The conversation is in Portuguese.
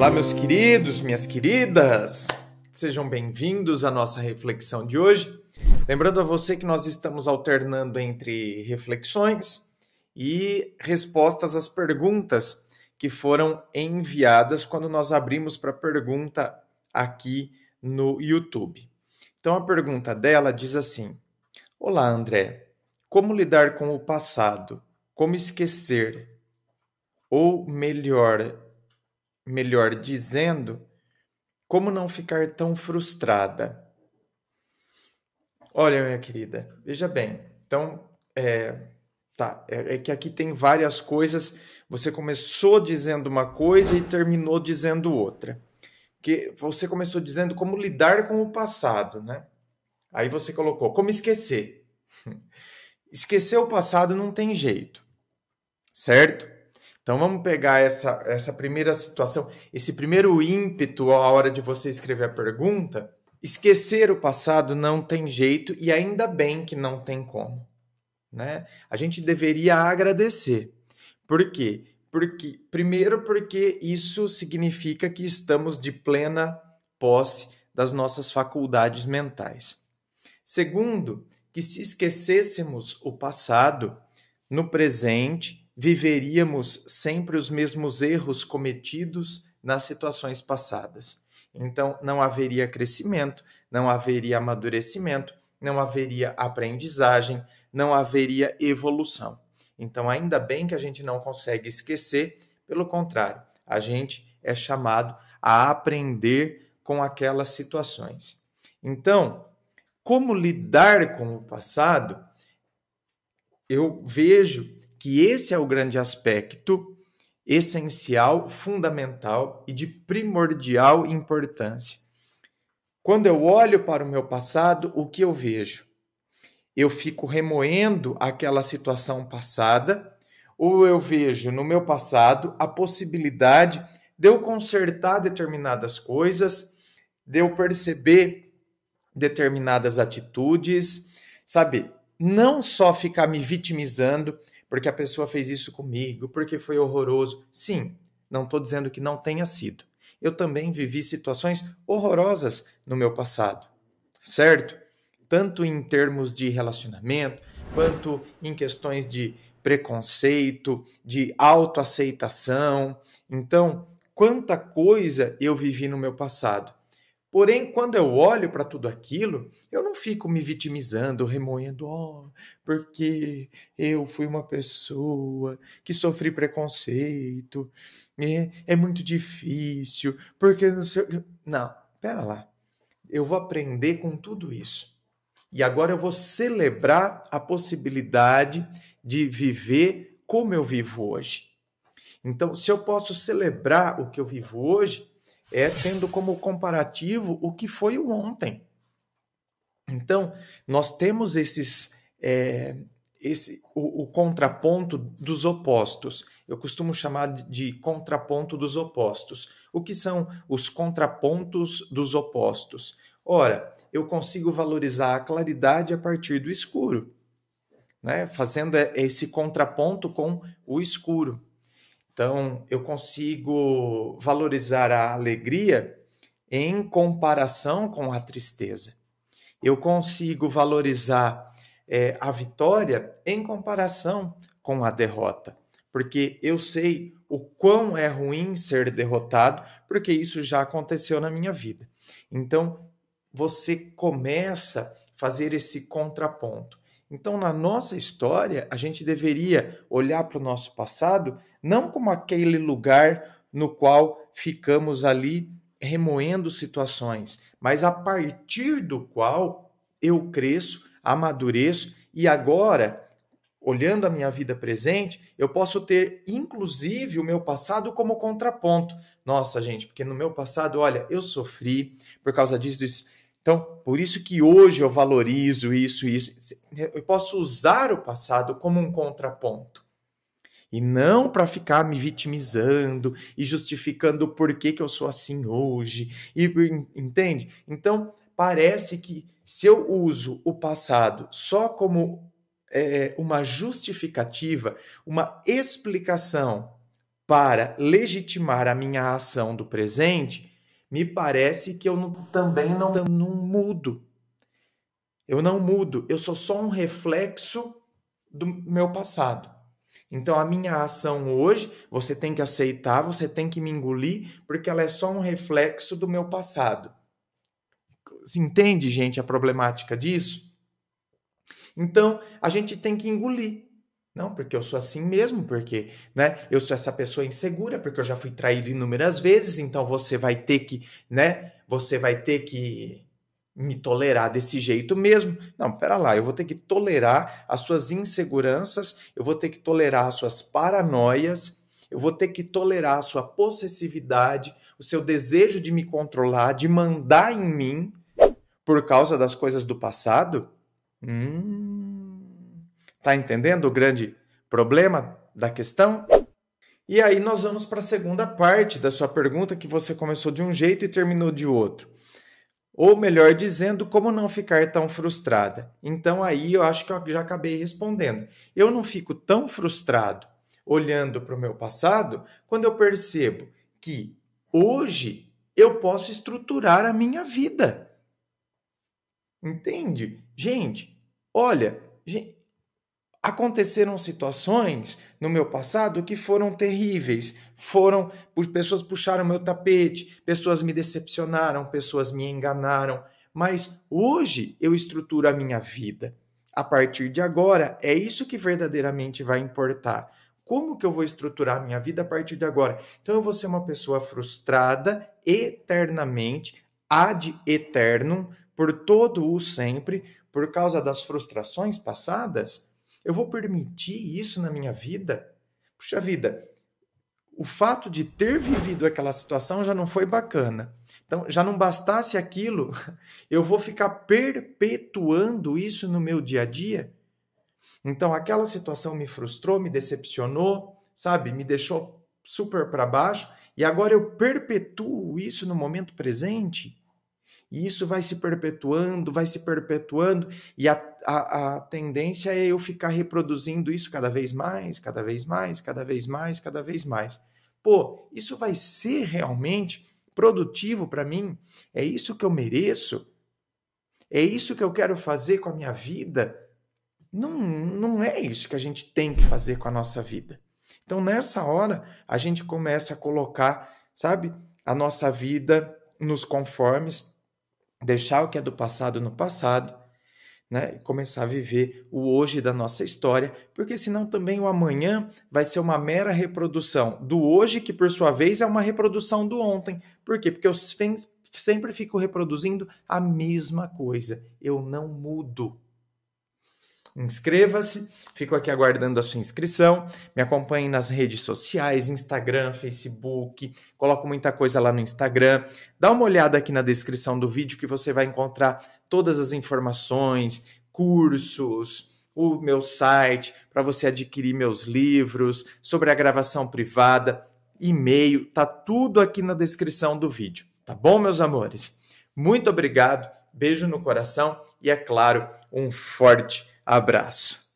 Olá, meus queridos, minhas queridas. Sejam bem-vindos à nossa reflexão de hoje. Lembrando a você que nós estamos alternando entre reflexões e respostas às perguntas que foram enviadas quando nós abrimos para pergunta aqui no YouTube. Então a pergunta dela diz assim: Olá, André. Como lidar com o passado? Como esquecer? Ou melhor, melhor dizendo, como não ficar tão frustrada? Olha, minha querida, veja bem. Então, é, tá, é, é que aqui tem várias coisas. Você começou dizendo uma coisa e terminou dizendo outra. Que você começou dizendo como lidar com o passado, né? Aí você colocou como esquecer. Esquecer o passado não tem jeito, certo? Então vamos pegar essa, essa primeira situação, esse primeiro ímpeto à hora de você escrever a pergunta. Esquecer o passado não tem jeito e ainda bem que não tem como. Né? A gente deveria agradecer. Por quê? Porque, primeiro, porque isso significa que estamos de plena posse das nossas faculdades mentais. Segundo, que se esquecêssemos o passado, no presente viveríamos sempre os mesmos erros cometidos nas situações passadas. Então, não haveria crescimento, não haveria amadurecimento, não haveria aprendizagem, não haveria evolução. Então, ainda bem que a gente não consegue esquecer, pelo contrário, a gente é chamado a aprender com aquelas situações. Então, como lidar com o passado? Eu vejo que esse é o grande aspecto essencial, fundamental e de primordial importância. Quando eu olho para o meu passado, o que eu vejo? Eu fico remoendo aquela situação passada ou eu vejo no meu passado a possibilidade de eu consertar determinadas coisas, de eu perceber determinadas atitudes, sabe? Não só ficar me vitimizando, porque a pessoa fez isso comigo, porque foi horroroso. Sim, não estou dizendo que não tenha sido. Eu também vivi situações horrorosas no meu passado, certo? Tanto em termos de relacionamento, quanto em questões de preconceito, de autoaceitação. Então, quanta coisa eu vivi no meu passado Porém, quando eu olho para tudo aquilo, eu não fico me vitimizando, remoendo, oh, porque eu fui uma pessoa que sofri preconceito, é, é muito difícil, porque não sei. Não, pera lá. Eu vou aprender com tudo isso. E agora eu vou celebrar a possibilidade de viver como eu vivo hoje. Então, se eu posso celebrar o que eu vivo hoje, é tendo como comparativo o que foi o ontem. Então, nós temos esses. É, esse, o, o, contraponto dos opostos. Eu costumo chamar de, de contraponto dos opostos. O que são os contrapontos dos opostos? Ora, eu consigo valorizar a claridade a partir do escuro, né? fazendo é, esse contraponto com o escuro. Então, eu consigo valorizar a alegria em comparação com a tristeza. Eu consigo valorizar é, a vitória em comparação com a derrota, porque eu sei o quão é ruim ser derrotado, porque isso já aconteceu na minha vida. Então, você começa a fazer esse contraponto. Então, na nossa história, a gente deveria olhar para o nosso passado não como aquele lugar no qual ficamos ali remoendo situações, mas a partir do qual eu cresço, amadureço e agora, olhando a minha vida presente, eu posso ter inclusive o meu passado como contraponto. Nossa, gente, porque no meu passado, olha, eu sofri por causa disso, disso então, por isso que hoje eu valorizo isso e isso. Eu posso usar o passado como um contraponto. E não para ficar me vitimizando e justificando por que, que eu sou assim hoje. E entende? Então, parece que se eu uso o passado só como é, uma justificativa, uma explicação para legitimar a minha ação do presente, me parece que eu não, também não, não mudo. Eu não mudo, eu sou só um reflexo do meu passado. Então a minha ação hoje, você tem que aceitar, você tem que me engolir, porque ela é só um reflexo do meu passado. Você entende, gente, a problemática disso? Então, a gente tem que engolir. Não, porque eu sou assim mesmo, porque né, eu sou essa pessoa insegura, porque eu já fui traído inúmeras vezes, então você vai ter que, né? Você vai ter que me tolerar desse jeito mesmo. Não, pera lá, eu vou ter que tolerar as suas inseguranças, eu vou ter que tolerar as suas paranoias, eu vou ter que tolerar a sua possessividade, o seu desejo de me controlar, de mandar em mim por causa das coisas do passado. Hum Tá entendendo o grande problema da questão? E aí nós vamos para a segunda parte da sua pergunta que você começou de um jeito e terminou de outro. Ou melhor dizendo, como não ficar tão frustrada? Então aí eu acho que eu já acabei respondendo. Eu não fico tão frustrado olhando para o meu passado quando eu percebo que hoje eu posso estruturar a minha vida. Entende? Gente, olha, gente, aconteceram situações no meu passado que foram terríveis. Foram, pessoas puxaram meu tapete, pessoas me decepcionaram, pessoas me enganaram. Mas hoje eu estruturo a minha vida. A partir de agora, é isso que verdadeiramente vai importar. Como que eu vou estruturar a minha vida a partir de agora? Então eu vou ser uma pessoa frustrada eternamente, ad eternum, por todo o sempre, por causa das frustrações passadas? Eu vou permitir isso na minha vida? Puxa vida, o fato de ter vivido aquela situação já não foi bacana. Então, já não bastasse aquilo, eu vou ficar perpetuando isso no meu dia a dia? Então, aquela situação me frustrou, me decepcionou, sabe? Me deixou super para baixo e agora eu perpetuo isso no momento presente? E isso vai se perpetuando, vai se perpetuando, e a, a, a, tendência é eu ficar reproduzindo isso cada vez mais, cada vez mais, cada vez mais, cada vez mais. Pô, isso vai ser realmente produtivo para mim? É isso que eu mereço? É isso que eu quero fazer com a minha vida? Não, não é isso que a gente tem que fazer com a nossa vida. Então, nessa hora, a gente começa a colocar, sabe, a nossa vida nos conformes deixar o que é do passado no passado, né? começar a viver o hoje da nossa história, porque senão também o amanhã vai ser uma mera reprodução do hoje, que por sua vez é uma reprodução do ontem. Por quê? Porque eu sempre fico reproduzindo a mesma coisa. Eu não mudo. Inscreva-se, fico aqui aguardando a sua inscrição. Me acompanhe nas redes sociais, Instagram, Facebook. Coloco muita coisa lá no Instagram. Dá uma olhada aqui na descrição do vídeo que você vai encontrar todas as informações, cursos, o meu site para você adquirir meus livros, sobre a gravação privada, e-mail, tá tudo aqui na descrição do vídeo, tá bom, meus amores? Muito obrigado, beijo no coração e é claro, um forte Abraço.